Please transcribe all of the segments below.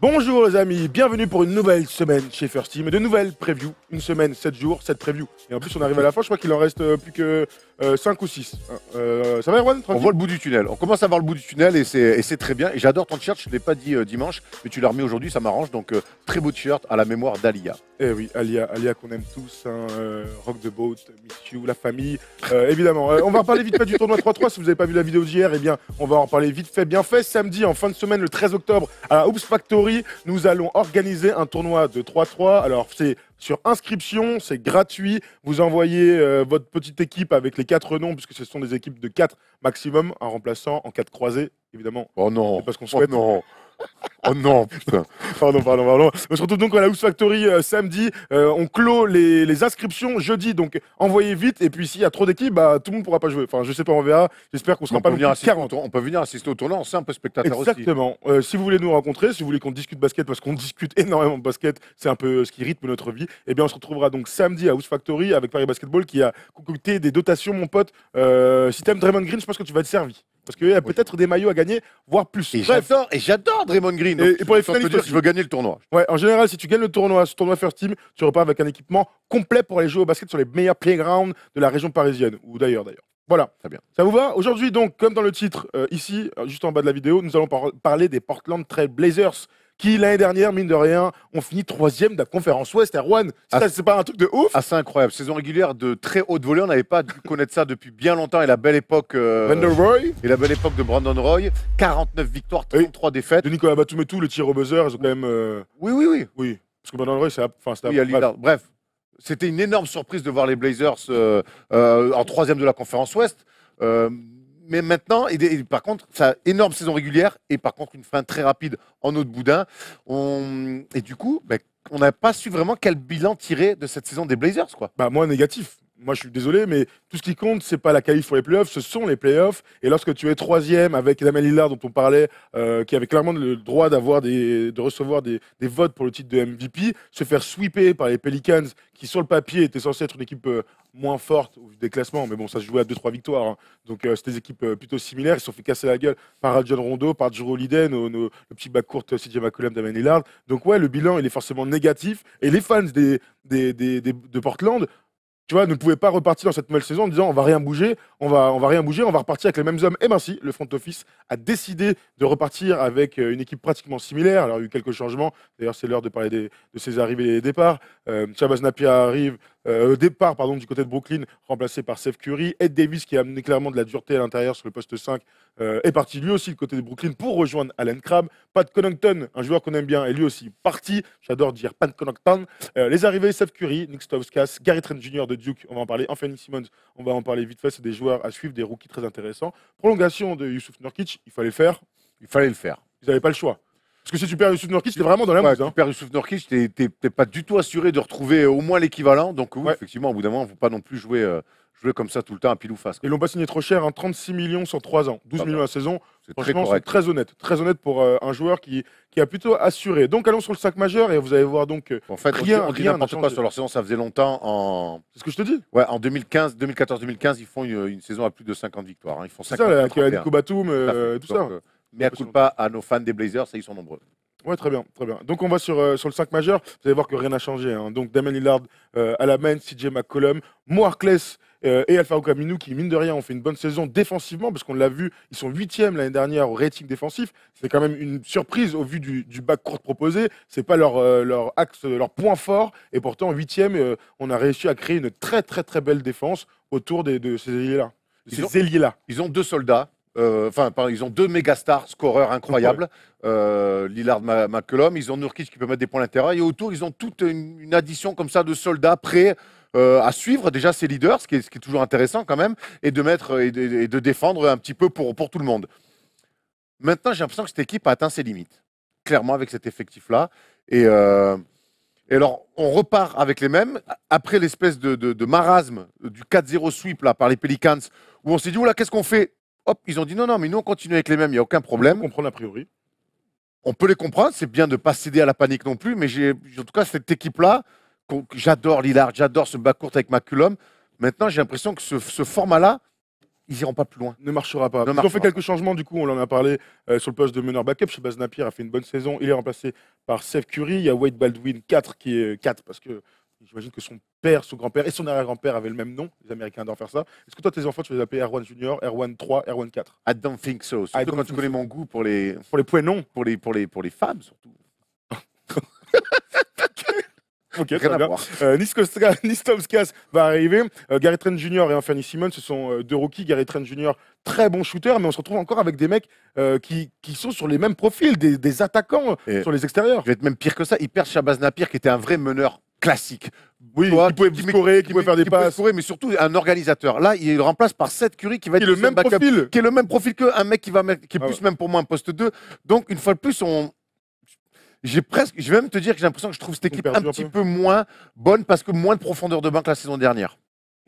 Bonjour les amis, bienvenue pour une nouvelle semaine chez First Team, de nouvelles previews, une semaine, 7 jours, 7 previews. Et en plus on arrive à la fin, je crois qu'il en reste euh, plus que 5 euh, ou 6. Hein. Euh, ça va Erwan On voit le bout du tunnel, on commence à voir le bout du tunnel et c'est très bien. Et j'adore ton t-shirt, je ne l'ai pas dit dimanche, mais tu l'as remis aujourd'hui, ça m'arrange. Donc très beau t-shirt à la mémoire d'Alia. Eh oui, Alia, Alia qu'on aime tous, hein, Rock the Boat, Miss You, la famille, évidemment. on va en parler vite fait du tournoi 3-3, si vous n'avez pas vu la vidéo d'hier, eh bien on va en parler vite fait, bien fait. Samedi en fin de semaine, le 13 octobre, à la Oops Factory nous allons organiser un tournoi de 3-3. Alors, c'est sur inscription, c'est gratuit. Vous envoyez euh, votre petite équipe avec les quatre noms, puisque ce sont des équipes de 4 maximum, en remplaçant en 4 croisés évidemment. Oh non Parce qu'on oh souhaite. Oh non Oh non, putain. Pardon, pardon, pardon. On se retrouve donc à la House Factory euh, samedi. Euh, on clôt les, inscriptions jeudi, donc envoyez vite. Et puis s'il y a trop d'équipes, bah, tout le monde ne pourra pas jouer. Enfin, je sais pas, on verra. J'espère qu'on sera on pas venir 40. On peut venir assister au tournoi en simple spectateur Exactement. aussi. Exactement. Euh, si vous voulez nous rencontrer, si vous voulez qu'on discute basket, parce qu'on discute énormément de basket, c'est un peu ce qui rythme notre vie. Eh bien, on se retrouvera donc samedi à House Factory avec Paris Basketball qui a concocté des dotations, mon pote. si t'aimes Draymond Green, je pense que tu vas être servi. Parce qu'il y a peut-être des maillots à gagner, voire plus. Et j'adore, et j'adore Draymond Green. et, pour les je veux gagner le tournoi. Ouais, en général, si tu gagnes le tournoi, ce tournoi First Team, tu repars avec un équipement complet pour aller jouer au basket sur les meilleurs playgrounds de la région parisienne ou d'ailleurs d'ailleurs. Voilà, très bien. Ça vous va Aujourd'hui, donc, comme dans le titre, euh, ici, euh, juste en bas de la vidéo, nous allons parler des Portland Trail Blazers qui l'année dernière, mine de rien, ont fini troisième de la conférence Ouest Erwan, c'est ah. pas un truc de ouf Assez ah, incroyable. Saison régulière de très haute volée, on n'avait pas dû connaître ça depuis bien longtemps et la belle époque. Euh, et la belle époque de Brandon Roy. 49 victoires, 33 défaites. De Nicolas Batum et tout, le tir au buzzer, ils ont quand même. Euh, oui, oui, oui. Parce que Brandon Roy, c'est. Bref, c'était une énorme surprise de voir les Blazers euh, en troisième de la conférence Ouest mais maintenant, et, par contre, ça énorme saison régulière et par contre une fin très rapide en eau de boudin. On, et du coup, ben, on n'a pas su vraiment quel bilan tirer de cette saison des Blazers, quoi. Bah moi négatif moi je suis désolé, mais tout ce qui compte, c'est pas la qualif pour les playoffs, ce sont les playoffs. Et lorsque tu es troisième avec Damien Lillard, dont on parlait, euh, qui avait clairement le droit d'avoir des, de recevoir des, des, votes pour le titre de MVP, se faire sweeper par les Pelicans, qui sur le papier étaient censés être une équipe euh, moins forte au vu des classements, mais bon, ça se jouait à 2-3 victoires. Hein. Donc euh, c'était des équipes euh, plutôt similaires. Ils se sont fait casser la gueule par John Rondo, par Juro Liden, le petit bac courte CJ McCollum, Damien Lillard. Donc ouais, le bilan, il est forcément négatif. Et les fans des, des, des de Portland tu vois, ne pouvait pas repartir dans cette nouvelle saison en disant on va rien bouger, on va, on va rien bouger, on va repartir avec les mêmes hommes. Et eh merci, ben le front office a décidé de repartir avec euh, une équipe pratiquement similaire. Alors il y a eu quelques changements. D'ailleurs, c'est l'heure de parler de ses arrivées et des départs. Euh, Napier arrive, euh, départ pardon, du côté de Brooklyn, remplacé par Seth Curry. Ed Davis, qui a amené clairement de la dureté à l'intérieur sur le poste 5, euh, est parti lui aussi du côté de Brooklyn pour rejoindre Allen Crabbe. Pat Connaughton, un joueur qu'on aime bien, est lui aussi parti. J'adore dire Pat Connaughton. Euh, les arrivées, Seth Curry, Nick Stauskas, Gary Trent Jr. de Duke, on va en parler. Anthony Simmons, on va en parler vite fait. C'est des joueurs à suivre, des rookies très intéressants. Prolongation de Yusuf Nurkic, il fallait le faire. Il fallait le faire. Ils n'avaient pas le choix. Parce que si tu perds Youssouf Nurkic, vraiment dans la ouais, hein. tu perds pas du tout assuré de retrouver au moins l'équivalent. Donc oui, effectivement, au bout d'un moment, il ne faut pas non plus jouer, euh, jouer comme ça tout le temps à pile ou face. Ils l'ont pas signé trop cher, hein, 36 millions sur 3 ans, 12 ah millions bah, la saison. Franchement, c'est très honnête. Très honnête pour euh, un joueur qui, qui a plutôt assuré. Donc allons sur le sac majeur et vous allez voir donc. Euh, en fait, rien, on rien n'importe quoi sur leur saison, ça faisait longtemps en. C'est ce que je te dis Ouais, en 2015, 2014-2015, ils font une, saison à plus de 50 victoires. Hein. Ils font C'est ça, avec Nico tout ça. Mais à coup pas à nos fans des Blazers, ça ils sont nombreux. Ouais, très bien, très bien. Donc on va sur, euh, sur le 5 majeur. Vous allez voir que rien n'a changé. Hein. Donc Damien Lillard euh, à la CJ McCollum, Moore euh, et Alpha Camino qui, mine de rien, ont fait une bonne saison défensivement parce qu'on l'a vu, ils sont huitièmes l'année dernière au rating défensif. C'est quand même une surprise au vu du, bac court proposé. C'est pas leur, leur axe, leur point fort. Et pourtant, huitième, on a réussi à créer une très très très belle défense autour de ces ailiers-là. Ces ailiers-là. Ils ont deux soldats euh, enfin, ils ont deux méga stars, scoreurs incroyables, euh, Lillard, McCollum. Ils ont Nurkic qui peut mettre des points à l'intérieur. Et autour, ils ont toute une, addition comme ça de soldats prêts euh, à suivre déjà ces leaders, ce qui, est, ce qui, est, toujours intéressant quand même, et de mettre et de, défendre un petit peu pour, pour tout le monde. Maintenant, j'ai l'impression que cette équipe a atteint ses limites, clairement avec cet effectif-là. Et, euh, alors, on repart avec les mêmes après l'espèce de, marasme du 4-0 sweep là par les Pelicans, où on s'est dit oula, qu'est-ce qu'on fait ils ont dit non, non, mais nous on continue avec les mêmes, il n'y a aucun problème. On comprend a priori. On peut les comprendre, c'est bien de ne pas céder à la panique non plus, mais j'ai, en tout cas, cette équipe-là, j'adore Lillard, j'adore ce bas court avec Maculum. Maintenant, j'ai l'impression que ce, format-là, ils iront pas plus loin. Ne marchera pas. On ils ont fait quelques changements, du coup, on en a parlé euh, sur le poste de meneur backup. Chez Baz Napier a fait une bonne saison. Il est remplacé par Seth Curry. Il y a Wade Baldwin 4 qui est 4 parce que j'imagine que son père, son grand-père et son arrière-grand-père avaient le même nom. Les Américains d'en faire ça. Est-ce que toi, tes enfants, tu les r Erwan Junior, Erwan 3, Erwan 4 I don't think so. Surtout quand tu connais mon goût pour les. Pour les poignons. Pour les, pour les, pour les femmes, surtout. Ok, Rien euh, va arriver. Euh, Gary Trent Junior et Anthony Simon ce sont euh, deux rookies. Gary Trent Junior, très bon shooter, mais on se retrouve encore avec des mecs qui, qui, sont sur les mêmes profils, des, des attaquants sur les extérieurs. Je va être même pire que ça. il perd Shabazz Napier, qui était un vrai meneur classique. Oui, qui pouvait faire des passes. mais surtout un organisateur. Là, il remplace par Seth Curry qui va être le même profil. Qui est le même profil qu'un mec qui, va mettre, qui est ah plus même pour moi un poste 2. Donc, une fois de plus, on, j'ai presque, je vais même te dire que j'ai l'impression que je trouve cette équipe un petit peu. moins bonne parce que moins de profondeur de que la saison dernière.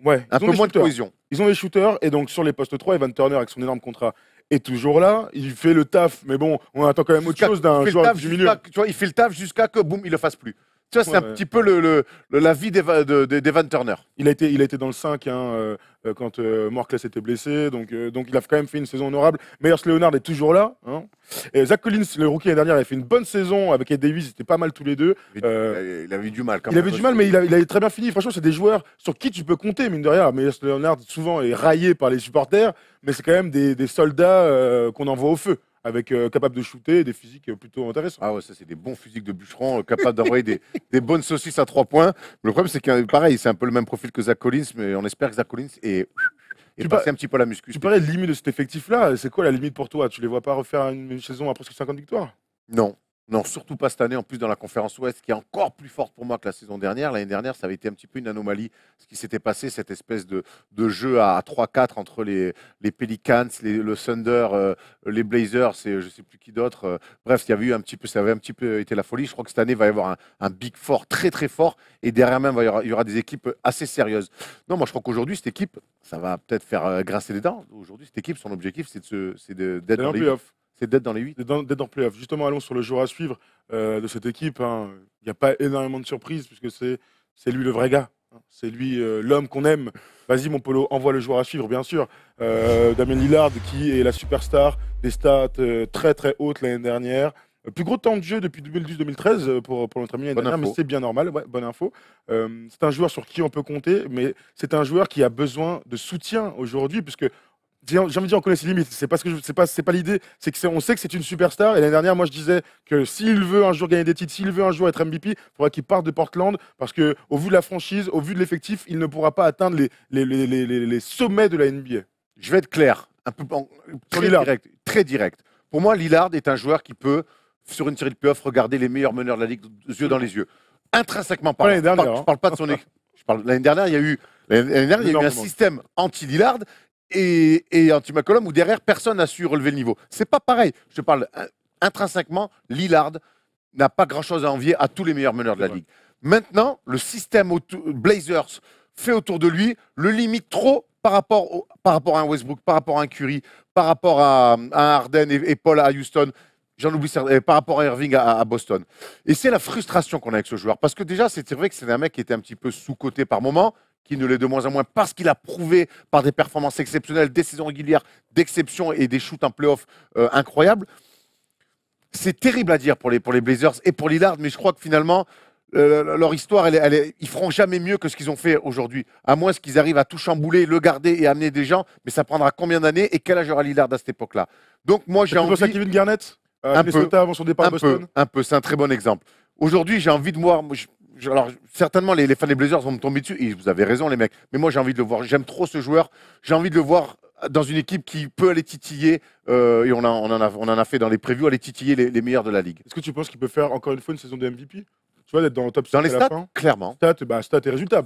Ouais, un peu moins de cohésion. Ils ont les shooters et donc sur les postes 3, Evan Turner avec son énorme contrat est toujours là. Il fait le taf, mais bon, on attend quand même autre chose d'un joueur du milieu. vois, il fait le taf jusqu'à que boum, il le fasse plus. Tu vois, c'est un petit peu la vie d'Evan Turner. Il a, été, il a dans le 5 hein, euh, euh, quand euh, était blessé, euh, donc, il a quand même fait une saison honorable. Meyers Leonard est toujours là. Hein. Zach Collins, le rookie l'année dernière, il a fait une bonne saison avec Ed Davis, c'était pas mal tous les deux. il avait du mal quand même. Il avait du mal, mais il, a, très bien fini. Franchement, c'est des joueurs sur qui tu peux compter, mine de rien. Meyers Leonard, souvent, est raillé par les supporters, mais c'est quand même des soldats qu'on envoie au feu avec euh, capable de shooter, des physiques euh, plutôt intéressants. Ah ouais, ça c'est des bons physiques de bûcheron, euh, capables d'envoyer des, bonnes saucisses à trois points. Le problème c'est que pareil, c'est un peu le même profil que Zach Collins, mais on espère que Zach Collins est et un petit peu à la muscu. Tu parlais de limite de cet effectif-là. C'est quoi la limite pour toi Tu les vois pas refaire une, saison à presque 50 victoires Non, non, surtout pas cette année, en plus dans la conférence Ouest, qui est encore plus forte pour moi que la saison dernière. L'année dernière, ça avait été un petit peu une anomalie, ce qui s'était passé, cette espèce de, de jeu à, 3-4 entre les, les Pelicans, le Thunder, euh, les Blazers et euh, je ne sais plus qui d'autre. Euh. bref, y un petit peu, ça avait un petit peu été la folie. Je crois que cette année, il va y avoir un, Big fort très très fort et derrière même, il y, aura, des équipes assez sérieuses. Non, moi je crois qu'aujourd'hui, cette équipe, ça va peut-être faire grincer les dents. Aujourd'hui, cette équipe, son objectif, c'est d'être dans les c'est d'être dans les 8. D'être dans playoff. Justement, allons sur le joueur à suivre euh, de cette équipe. Hein. Il n'y a pas énormément de surprises puisque c'est, c'est lui le vrai gars. Hein. C'est lui euh, l'homme qu'on aime. Vas-y, mon polo, envoie le joueur à suivre, bien sûr. Euh, Damien Lillard, qui est la superstar des stats très très hautes l'année dernière. Plus gros temps de jeu depuis 2012-2013 pour, pour notre ami l'année dernière, mais c'est bien normal. bonne info. c'est un joueur sur qui on peut compter, mais c'est un joueur qui a besoin de soutien aujourd'hui, puisque j'ai envie de dire on connaît ses limites. C'est pas ce que c'est pas c'est pas l'idée. C'est que on sait que c'est une superstar. Et l'année dernière, moi je disais que s'il veut un jour gagner des titres, s'il veut un jour être MVP, il faudra qu'il parte de Portland parce que au vu de la franchise, au vu de l'effectif, il ne pourra pas atteindre les sommets de la NBA. Je vais être clair, un peu très direct, Pour moi, Lillard est un joueur qui peut sur une série de playoffs regarder les meilleurs meneurs de la ligue yeux dans les yeux. Intrinsèquement parlant. Je parle, pas de son équipe. l'année dernière, il y a eu L'année dernière, il y a eu un système anti-Lillard et, et Antimacolum, où derrière, personne n'a su relever le niveau. C'est pas pareil. Je te parle euh, intrinsèquement, Lillard n'a pas grand-chose à envier à tous les meilleurs meneurs de la Ligue. Maintenant, le système Blazers fait autour de lui le limite trop par rapport, par rapport à un Westbrook, par rapport à un Curry, par rapport à, à et, Paul à Houston. J'en oublie certains, par rapport à Irving à, Boston. Et c'est la frustration qu'on a avec ce joueur. Parce que déjà, c'est vrai que c'est un mec qui était un petit peu sous-coté par moment qui ne l'est de moins en moins parce qu'il a prouvé par des performances exceptionnelles, des saisons régulières d'exception et des shoots en playoff euh, incroyables. C'est terrible à dire pour les, pour les Blazers et pour Lillard, mais je crois que finalement, euh, leur histoire, elle, elle, ils feront jamais mieux que ce qu'ils ont fait aujourd'hui. À moins qu'ils arrivent à tout chambouler, le garder et amener des gens, mais ça prendra combien d'années et quel âge aura Lillard à cette époque-là Donc moi j'ai envie. Kevin Garnett euh, un, peu, avant son départ un peu, un peu, c'est un très bon exemple. Aujourd'hui, j'ai envie de voir, moi, alors, certainement, les, fans des Blazers vont me tomber dessus. Et vous avez raison, les mecs. Mais moi, j'ai envie de le voir. J'aime trop ce joueur. J'ai envie de le voir dans une équipe qui peut aller titiller, euh, et on, en a, fait dans les previews, aller titiller les, meilleurs de la ligue. Est-ce que tu penses qu'il peut faire encore une fois une saison de MVP tu vois, d'être dans le top Dans les stats, clairement. Stats, bah, stats et résultats.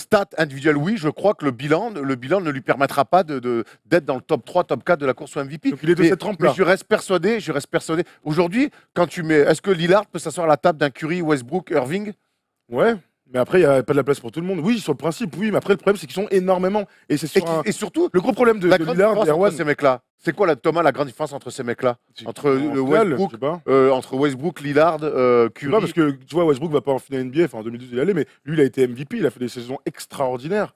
Stats, individuels, oui, je crois que le bilan, le bilan ne lui permettra pas d'être de, d'être dans le top 3, top 4 de la course au MVP. Donc il est de cette trempe je reste persuadé, je reste persuadé. Aujourd'hui, quand tu mets. Est-ce que Lillard peut s'asseoir à la table d'un Curry, Westbrook, Irving Ouais. Mais après, il n'y a pas de la place pour tout le monde. Oui, sur le principe, oui. Mais après, le problème, c'est qu'ils sont énormément. Et c'est sur et, surtout, le gros problème de, la Lillard, Erwan, ces mecs-là. C'est quoi, la, Thomas, la grande différence entre ces mecs-là Entre le Westbrook, euh, entre Westbrook, Lillard, euh, Curry. parce que tu vois, Westbrook va pas en finale NBA. Enfin, en 2012, il allait, mais lui, il a été MVP. Il a fait des saisons extraordinaires.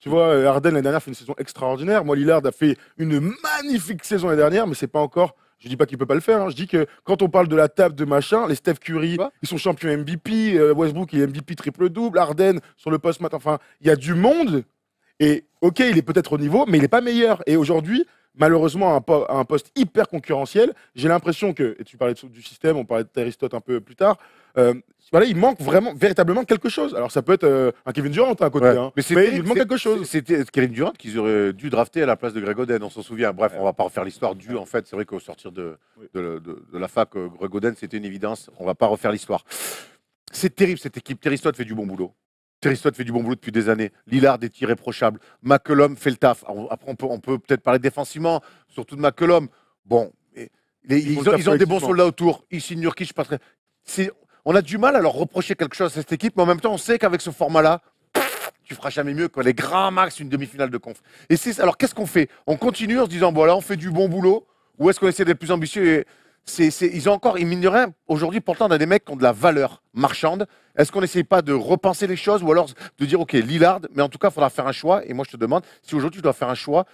Tu vois, Harden l'année dernière fait une saison extraordinaire. Moi, Lillard a fait une magnifique saison l'année dernière, mais c'est pas encore je dis pas qu'il peut pas le faire. Hein. Je dis que quand on parle de la table de machin, les Steph Curry, ils sont champions MVP, euh, Westbrook Westbrook est MVP triple double, Arden sur le post Enfin, il y a du monde et ok, il est peut-être au niveau, mais il n'est pas meilleur. Et aujourd'hui, malheureusement, un, un poste hyper concurrentiel, j'ai l'impression que, et tu parlais du système, on parlait d'Aristote un peu plus tard, euh, voilà, il manque vraiment, véritablement quelque chose. Alors ça peut être euh, un Kevin Durant à côté, hein, mais, il manque quelque chose. C'était Kevin Durant qu'ils auraient dû drafter à la place de Greg Oden, on s'en souvient. Bref, on va pas refaire l'histoire du. En fait, c'est vrai qu'au sortir de, de, la fac, euh, Greg Oden, c'était une évidence. On va pas refaire l'histoire. C'est terrible cette équipe. Terry fait du bon boulot fait du bon boulot depuis des années. Lillard est irréprochable. McCollum fait le taf. Après, on peut peut être parler défensivement, surtout de McCollum. Bon, ils, ont, des bons soldats autour. Ici, Nurkic, pas très. On a du mal à leur reprocher quelque chose à cette équipe, mais en même temps, on sait qu'avec ce format-là, tu feras jamais mieux que les grands max une demi-finale de conf. Et alors qu'est-ce qu'on fait On continue en se disant voilà, on fait du bon boulot, ou est-ce qu'on essaie d'être plus ambitieux et, ils ont encore, ils mine aujourd'hui, pourtant, on a des mecs qui ont de la valeur marchande. Est-ce qu'on n'essaye pas de repenser les choses ou alors de dire, OK, Lillard, mais en tout cas, il faudra faire un choix. Et moi, je te demande, si aujourd'hui, tu dois faire un choix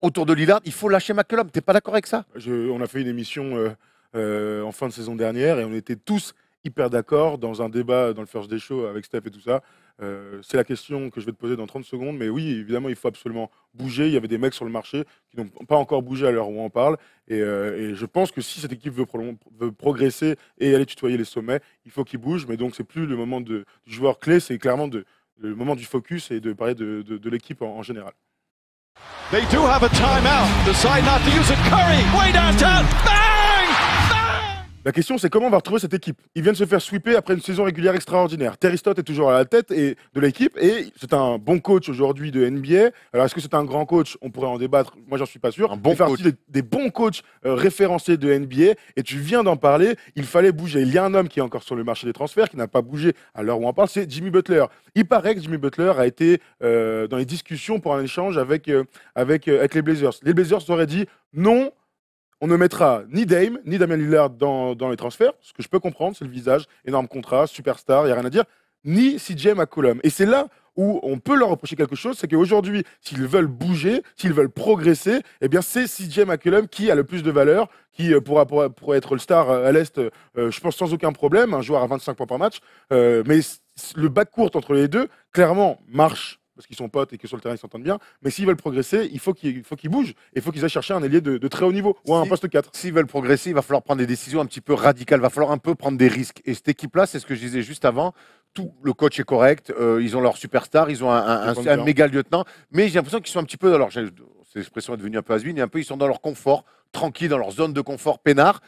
autour de Lillard, il faut lâcher McCollum. T'es pas d'accord avec ça On a fait une émission euh, euh, en fin de saison dernière et on était tous hyper d'accord dans un débat dans le First Day Show avec Steph et tout ça. Euh, c'est la question que je vais te poser dans 30 secondes, mais oui, évidemment, il faut absolument bouger. Il y avait des mecs sur le marché qui n'ont pas encore bougé à l'heure où on parle. Et, euh, je pense que si cette équipe veut, progresser et aller tutoyer les sommets, il faut qu'ils bougent. Mais donc, c'est plus le moment du joueur clé, c'est clairement le moment du focus et de parler de, l'équipe en, général. They do have a timeout. Decide not to use it. Curry la question, c'est comment on va retrouver cette équipe Ils viennent se faire sweeper après une saison régulière extraordinaire. Terry Stott est toujours à la tête et, de l'équipe et c'est un bon coach aujourd'hui de NBA. Alors, est-ce que c'est un grand coach On pourrait en débattre. Moi, j'en suis pas sûr. Un bon coach. Des, des, bons coachs euh, référencés de NBA et tu viens d'en parler. Il fallait bouger. Il y a un homme qui est encore sur le marché des transferts qui n'a pas bougé à l'heure où on parle, c'est Jimmy Butler. Il paraît que Jimmy Butler a été euh, dans les discussions pour un échange avec, euh, avec les Blazers. Les Blazers auraient dit non. On ne mettra ni Dame, ni Damien Lillard dans, les transferts, ce que je peux comprendre, c'est le visage, énorme contrat, superstar, il n'y a rien à dire, ni CJ McCollum. Et c'est là où on peut leur reprocher quelque chose, c'est qu'aujourd'hui, s'ils veulent bouger, s'ils veulent progresser, eh bien c'est CJ McCollum qui a le plus de valeur, qui euh, pourra, être le star euh, à l'Est, euh, je pense sans aucun problème, un joueur à 25 points par match. mais le bac court entre les deux, clairement, marche parce qu'ils sont potes et que sur le terrain ils s'entendent bien. Mais s'ils veulent progresser, il faut qu'ils bougent et il faut qu'ils aillent chercher un allié de, très haut niveau ou un poste 4. S'ils veulent progresser, il va falloir prendre des décisions un petit peu radicales, il va falloir un peu prendre des risques. Et cette équipe-là, c'est ce que je disais juste avant. Tout le coach est correct, euh, ils ont leur superstar, ils ont un, méga lieutenant, mais j'ai l'impression qu'ils sont un petit peu dans leur. Cette expression est devenue un peu asbine, un peu ils sont dans leur confort, tranquille, dans leur zone de confort peinard.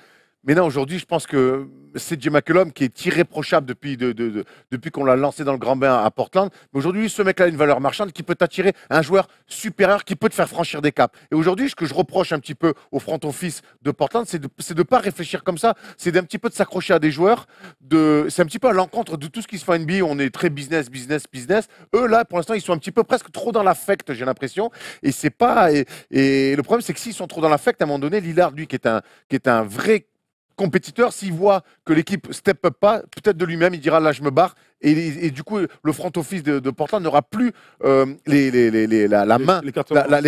Mais non, aujourd'hui, je pense que c'est Jim McCullum qui est irréprochable depuis, depuis qu'on l'a lancé dans le grand bain à Portland. Mais aujourd'hui, ce mec-là a une valeur marchande qui peut attirer un joueur supérieur qui peut te faire franchir des caps. Et aujourd'hui, ce que je reproche un petit peu au front office de Portland, c'est de ne pas réfléchir comme ça. C'est d'un petit peu de s'accrocher à des joueurs. De, c'est un petit peu à l'encontre de tout ce qui se fait en NBA. On est très business, business, business. Eux, là, pour l'instant, ils sont un petit peu presque trop dans l'affect, j'ai l'impression. Et c'est pas. Et, le problème, c'est que s'ils sont trop dans l'affect, à un moment donné, Lillard, lui, qui est un, qui est un vrai compétiteur, s'il voit que l'équipe step up pas, peut-être de lui-même, il dira là, je me barre. Et, du coup, le front office de, Portland n'aura plus euh, les, les, la, main, les,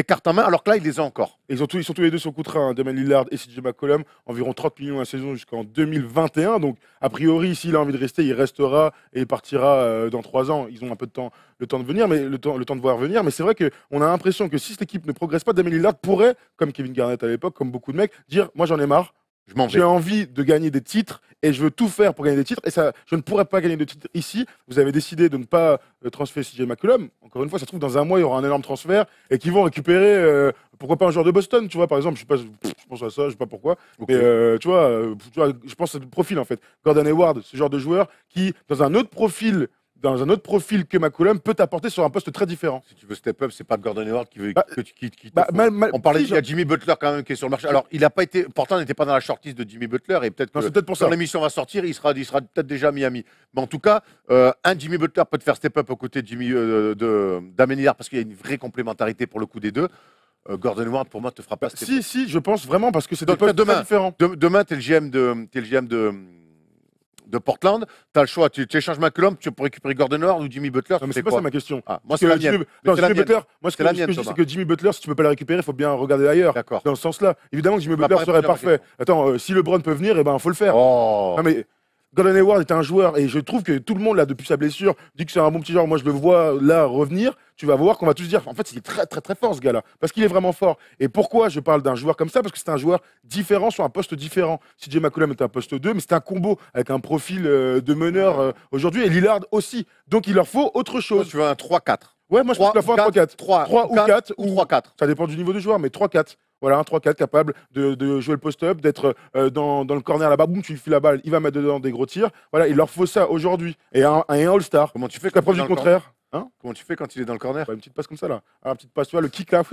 cartes en main, alors que là, il les a encore. ils, ont tous, ils sont tous les deux sur coup de Damien Lillard et CJ McCollum, environ 30 millions à la saison jusqu'en 2021. Donc, a priori, s'il a envie de rester, il restera et il partira euh, dans 3 ans. Ils ont un peu de temps, le temps de venir, mais le temps, le temps de voir venir. Mais c'est vrai qu'on a l'impression que si cette équipe ne progresse pas, Damien Lillard pourrait, comme Kevin Garnett à l'époque, comme beaucoup de mecs, dire Moi, j'en ai marre j'ai envie de gagner des titres et je veux tout faire pour gagner des titres. Et ça, je ne pourrais pas gagner de titres ici. Vous avez décidé de ne pas euh, transférer CJ McCullum. Encore une fois, ça se trouve, dans un mois, il y aura un énorme transfert et qu'ils vont récupérer, euh, pourquoi pas un joueur de Boston, tu vois, par exemple. Je, sais pas, je pense à ça, je ne sais pas pourquoi. Mais euh, tu, vois, je pense à le profil, en fait. Gordon Hayward, ce genre de joueur qui, dans un autre profil dans un autre profil que McCollum peut t'apporter sur un poste très différent. Si tu veux step up, c'est pas Gordon Hayward qui veut bah, que tu quittes. Qui bah, on parlait de Jimmy Butler quand même qui est sur le marché. Alors il a pas été, pourtant n'était pas dans la shortlist de Jimmy Butler et peut-être que peut pour quand l'émission va sortir, il sera, sera peut-être déjà à Miami. Mais en tout cas, euh, un Jimmy Butler peut te faire step up aux côtés de Jimmy euh, parce qu'il y a une vraie complémentarité pour le coup des deux. Euh, Gordon Hayward, pour moi, te fera pas. Bah, up. si, si, je pense vraiment parce que c'est des postes demain, différents. demain, t'es le GM de, es le GM de de Portland, tu as le choix. Tu, tu échanges McCollum tu peux récupérer Gordon ou Jimmy Butler. mais c'est pas ça ma question. moi, c'est la, Butler, moi, ce que, je dis, c'est que Jimmy Butler, si tu peux pas le récupérer, il faut bien regarder ailleurs. D'accord. Dans ce sens-là. Évidemment que Jimmy Butler serait parfait. Attends, si euh, si LeBron peut venir, il eh ben, faut le faire. Oh. mais Golden Hayward est un joueur, et je trouve que tout le monde, là, depuis sa blessure, dit que c'est un bon petit joueur. Moi, je le vois là revenir. Tu vas voir qu'on va tous dire, en fait, il est très, très, très fort, ce gars-là. Parce qu'il est vraiment fort. Et pourquoi je parle d'un joueur comme ça Parce que c'est un joueur différent sur un poste différent. CJ McCollum est un poste 2, mais c'est un combo avec un profil euh, de meneur euh, aujourd'hui, et Lillard aussi. Donc, il leur faut autre chose. tu veux un 3-4 Ouais, moi, je pense qu'il faut un 3-4. 3, ou 4, 4 ou 3-4. Ça dépend du niveau du joueur, mais 3-4. Voilà, un 3-4 capable de, jouer le post-up, d'être euh, dans, le corner là-bas, boum, tu lui files la balle, il va mettre dedans des gros tirs. Voilà, il leur faut ça aujourd'hui. Et un, All-Star. Comment tu fais quand du contraire Hein Comment tu fais quand il est dans le corner Une petite passe comme ça là. Ah, une petite passe, tu vois, le kick là.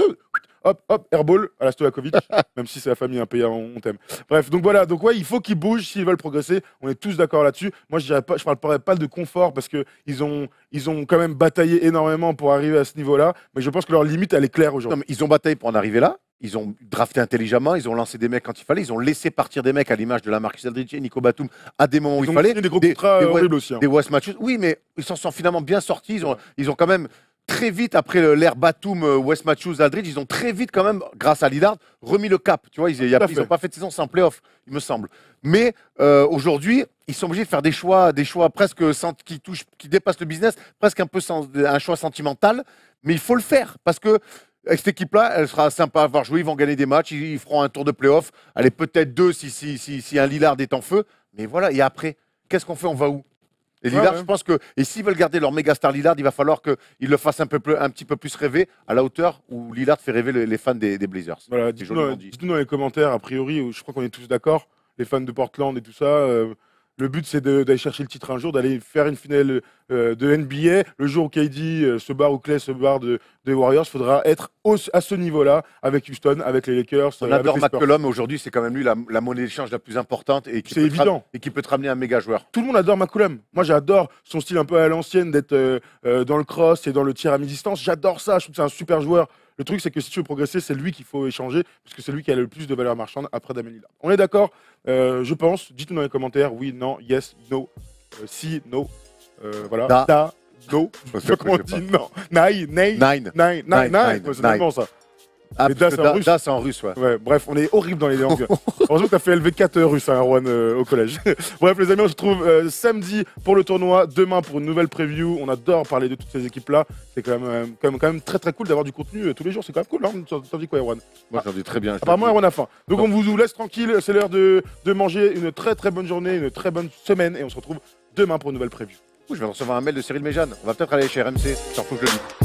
Hop, hop, airball à la Stojakovic. même si c'est la famille, un pays, on t'aime. Bref, donc voilà. Donc ouais, il faut qu'ils bougent s'ils veulent progresser. On est tous d'accord là-dessus. Moi, je ne pas, parlerai pas de confort parce que ils ont, ils ont quand même bataillé énormément pour arriver à ce niveau-là. Mais je pense que leur limite, elle est claire aujourd'hui. Ils ont bataillé pour en arriver là. Ils ont drafté intelligemment, ils ont lancé des mecs quand il fallait, ils ont laissé partir des mecs à l'image de la Marcus Aldridge et Nico Batum à des moments où il fallait. Des gros des, des, horribles aussi. Hein. Des West Matthews, Oui, mais ils s'en sont finalement bien sortis. Ils ont, ils ont quand même très vite après l'ère Batum, euh, West Matthews, Aldridge, ils ont très vite quand même, grâce à Lidard, remis le cap. Tu vois, ils n'ont pas fait de saison sans playoff, il me semble. Mais euh, aujourd'hui, ils sont obligés de faire des choix, des choix presque sans, qui touchent, qui dépassent le business, presque un peu sans, un choix sentimental. Mais il faut le faire parce que cette équipe-là, elle sera sympa à voir jouer. Ils vont gagner des matchs, ils, feront un tour de playoff. Allez, peut-être deux si, si, un Lillard est en feu. Mais voilà, et après, qu'est-ce qu'on fait On va où et Lillard, je pense que. Et s'ils veulent garder leur méga star Lillard, il va falloir qu'ils le fassent un, peu, un petit peu plus rêver à la hauteur où Lillard fait rêver les, fans des, Blazers. Voilà, dites-nous dans les commentaires, a priori, je crois qu'on est tous d'accord, les fans de Portland et tout ça. Euh, le but, c'est d'aller chercher le titre un jour, d'aller faire une finale euh, de NBA. Le jour où KD euh, se barre ou Clay se barre de, des Warriors, il faudra être à ce niveau-là avec Houston, avec les Lakers. On euh, adore McCollum aujourd'hui, c'est quand même lui la, monnaie d'échange la plus importante et qui, peut évident. et qui peut ramener un méga joueur. Tout le monde adore McCollum. Moi, j'adore son style un peu à l'ancienne d'être dans le cross et dans le tir à mi-distance. J'adore ça, je trouve que c'est un super joueur. Le truc, c'est que si tu veux progresser, c'est lui qu'il faut échanger, parce que c'est lui qui a le plus de valeur marchande après Damien Lillard. On est d'accord euh, Je pense. Dites-nous dans les commentaires oui, non, yes, no, euh, si, no. Euh, voilà. Da. da no. Comment on dit non. Nine, nine. Nine. Nine. Nine. nine. nine. nine. Ah, en russe. ouais. bref, on est horrible dans les langues. Heureusement que t'as fait LV4 euh, russe, à hein, Erwan, euh, au collège. bref, les amis, on se retrouve euh, samedi pour le tournoi, demain pour une nouvelle preview. On adore parler de toutes ces équipes-là. C'est quand même, quand, même, quand même très très cool d'avoir du contenu tous les jours. C'est quand même cool, hein T'en- dis quoi, Erwan Moi, j'en dis très bien. Apparemment, Erwan a faim. Donc, on vous laisse tranquille. C'est l'heure de, de manger. Une très très bonne journée, une très bonne semaine. Et on se retrouve demain pour une nouvelle preview. je vais recevoir un mail de Cyril Mejane, On va peut-être aller chez RMC. faut que je le dis.